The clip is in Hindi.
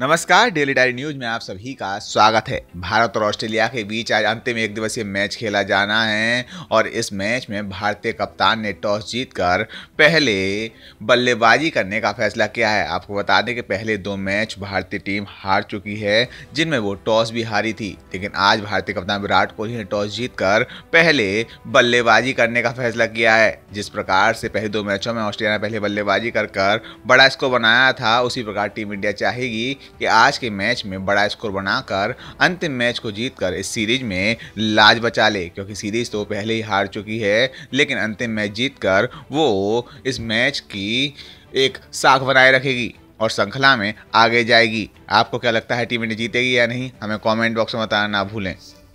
नमस्कार डेली डायरी न्यूज में आप सभी का स्वागत है भारत और ऑस्ट्रेलिया के बीच आज अंतिम एक दिवसीय मैच खेला जाना है और इस मैच में भारतीय कप्तान ने टॉस जीतकर पहले बल्लेबाजी करने का फैसला किया है आपको बता दें कि पहले दो मैच भारतीय टीम हार चुकी है जिनमें वो टॉस भी हारी थी लेकिन आज भारतीय कप्तान विराट कोहली ने टॉस जीत पहले बल्लेबाजी करने का फैसला किया है जिस प्रकार से पहले दो मैचों में ऑस्ट्रेलिया ने पहले बल्लेबाजी कर बड़ा स्कोर बनाया था उसी प्रकार टीम इंडिया चाहेगी कि आज के मैच में बड़ा स्कोर बनाकर अंतिम मैच को जीतकर इस सीरीज में लाज बचा ले क्योंकि सीरीज तो पहले ही हार चुकी है लेकिन अंतिम मैच जीतकर वो इस मैच की एक साख बनाए रखेगी और श्रृंखला में आगे जाएगी आपको क्या लगता है टीम इंडिया जीतेगी या नहीं हमें कमेंट बॉक्स में बताना ना भूलें